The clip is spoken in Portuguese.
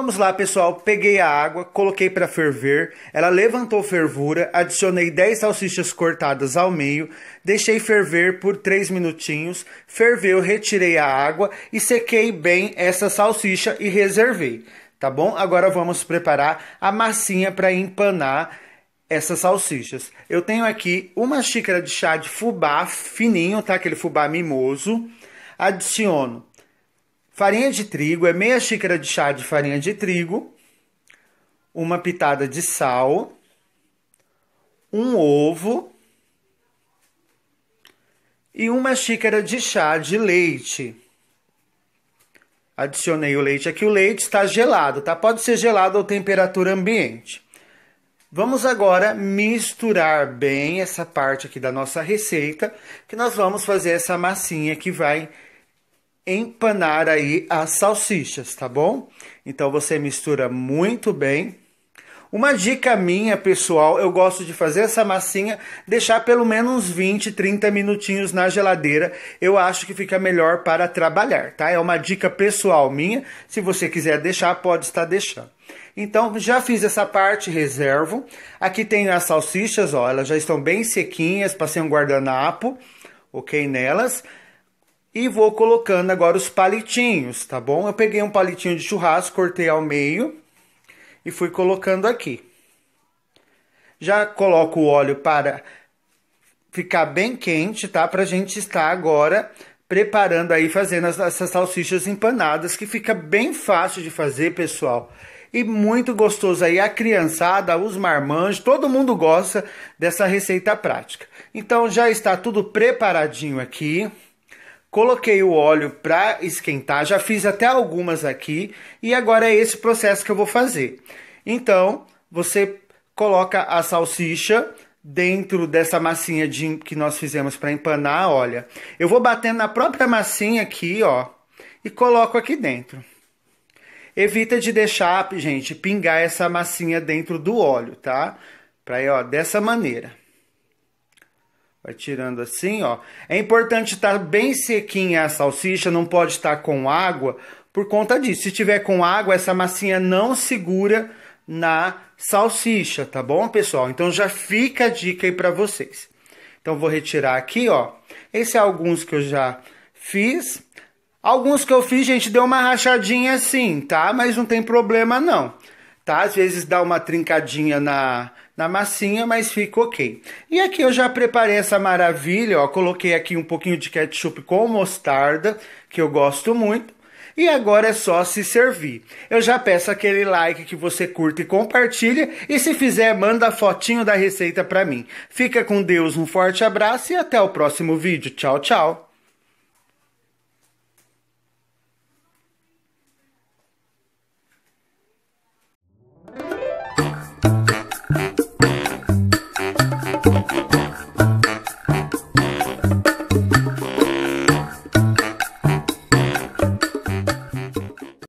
Vamos lá, pessoal. Peguei a água, coloquei para ferver. Ela levantou fervura, adicionei 10 salsichas cortadas ao meio, deixei ferver por 3 minutinhos. Ferveu, retirei a água e sequei bem essa salsicha e reservei, tá bom? Agora vamos preparar a massinha para empanar essas salsichas. Eu tenho aqui uma xícara de chá de fubá fininho, tá? Aquele fubá mimoso. Adiciono Farinha de trigo é meia xícara de chá de farinha de trigo, uma pitada de sal, um ovo e uma xícara de chá de leite. Adicionei o leite aqui. O leite está gelado, tá? Pode ser gelado ou temperatura ambiente. Vamos agora misturar bem essa parte aqui da nossa receita, que nós vamos fazer essa massinha que vai empanar aí as salsichas, tá bom? Então você mistura muito bem. Uma dica minha, pessoal, eu gosto de fazer essa massinha, deixar pelo menos 20, 30 minutinhos na geladeira. Eu acho que fica melhor para trabalhar, tá? É uma dica pessoal minha. Se você quiser deixar, pode estar deixando. Então, já fiz essa parte, reservo. Aqui tem as salsichas, ó, elas já estão bem sequinhas, passei um guardanapo, ok, nelas. E vou colocando agora os palitinhos, tá bom? Eu peguei um palitinho de churrasco, cortei ao meio e fui colocando aqui. Já coloco o óleo para ficar bem quente, tá? Para a gente estar agora preparando aí, fazendo essas salsichas empanadas, que fica bem fácil de fazer, pessoal. E muito gostoso aí, a criançada, os marmanjos, todo mundo gosta dessa receita prática. Então já está tudo preparadinho aqui. Coloquei o óleo para esquentar, já fiz até algumas aqui e agora é esse processo que eu vou fazer. Então, você coloca a salsicha dentro dessa massinha de, que nós fizemos para empanar, olha. Eu vou batendo na própria massinha aqui, ó, e coloco aqui dentro. Evita de deixar, gente, pingar essa massinha dentro do óleo, tá? Pra ir ó, dessa maneira. Vai tirando assim, ó. É importante estar tá bem sequinha a salsicha, não pode estar tá com água por conta disso. Se tiver com água, essa massinha não segura na salsicha, tá bom, pessoal? Então já fica a dica aí para vocês. Então vou retirar aqui, ó. Esse é alguns que eu já fiz. Alguns que eu fiz, gente, deu uma rachadinha assim, tá? Mas não tem problema não tá? Às vezes dá uma trincadinha na, na massinha, mas fica ok. E aqui eu já preparei essa maravilha, ó, coloquei aqui um pouquinho de ketchup com mostarda, que eu gosto muito. E agora é só se servir. Eu já peço aquele like que você curta e compartilha. E se fizer, manda a fotinho da receita para mim. Fica com Deus, um forte abraço e até o próximo vídeo. Tchau, tchau!